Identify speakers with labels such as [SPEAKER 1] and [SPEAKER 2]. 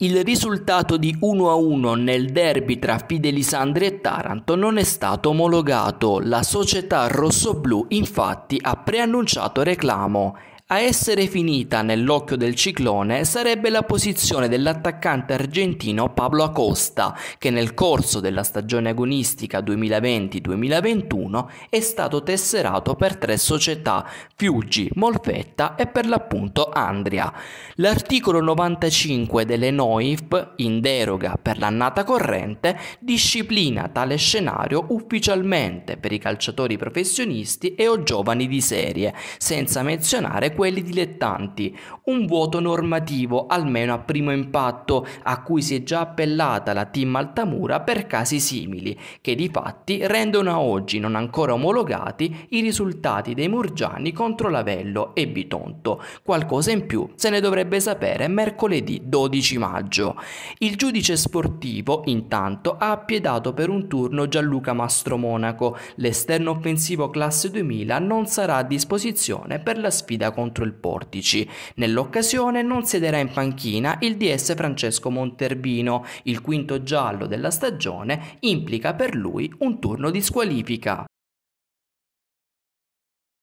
[SPEAKER 1] Il risultato di 1-1 nel derby tra Fidelisandri e Taranto non è stato omologato, la società rossoblu infatti ha preannunciato reclamo a essere finita nell'occhio del ciclone sarebbe la posizione dell'attaccante argentino Pablo Acosta, che nel corso della stagione agonistica 2020-2021 è stato tesserato per tre società, Fiuggi, Molfetta e per l'appunto Andria. L'articolo 95 delle NOIF, in deroga per l'annata corrente, disciplina tale scenario ufficialmente per i calciatori professionisti e o giovani di serie, senza menzionare quelli dilettanti, un vuoto normativo almeno a primo impatto a cui si è già appellata la team Altamura per casi simili, che di fatti rendono a oggi non ancora omologati i risultati dei Murgiani contro Lavello e Bitonto. Qualcosa in più se ne dovrebbe sapere mercoledì 12 maggio. Il giudice sportivo intanto ha appiedato per un turno Gianluca Mastromonaco, l'esterno offensivo classe 2000 non sarà a disposizione per la sfida contro contro il Portici. Nell'occasione non siederà in panchina il DS Francesco Monterbino, il quinto giallo della stagione implica per lui un turno di squalifica.